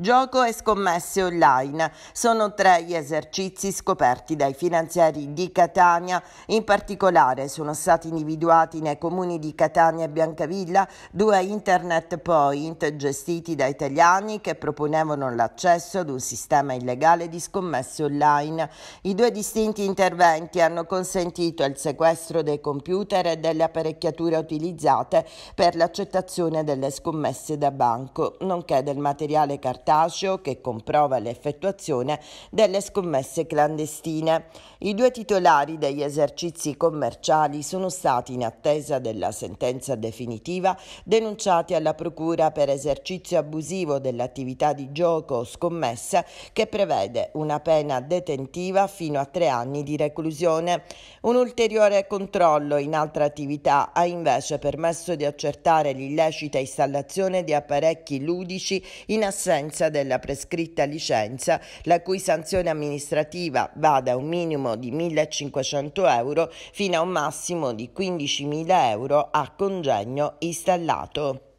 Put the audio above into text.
Gioco e scommesse online sono tre gli esercizi scoperti dai finanzieri di Catania, in particolare sono stati individuati nei comuni di Catania e Biancavilla due internet point gestiti da italiani che proponevano l'accesso ad un sistema illegale di scommesse online. I due distinti interventi hanno consentito il sequestro dei computer e delle apparecchiature utilizzate per l'accettazione delle scommesse da banco, nonché del materiale cartaceo Anastasio che comprova l'effettuazione delle scommesse clandestine. I due titolari degli esercizi commerciali sono stati in attesa della sentenza definitiva denunciati alla Procura per esercizio abusivo dell'attività di gioco o scommessa che prevede una pena detentiva fino a tre anni di reclusione. Un ulteriore controllo in altra attività ha invece permesso di accertare l'illecita installazione di apparecchi ludici in assenza scadenza della prescritta licenza, la cui sanzione amministrativa va da un minimo di 1.500 euro fino a un massimo di 15.000 euro a congegno installato.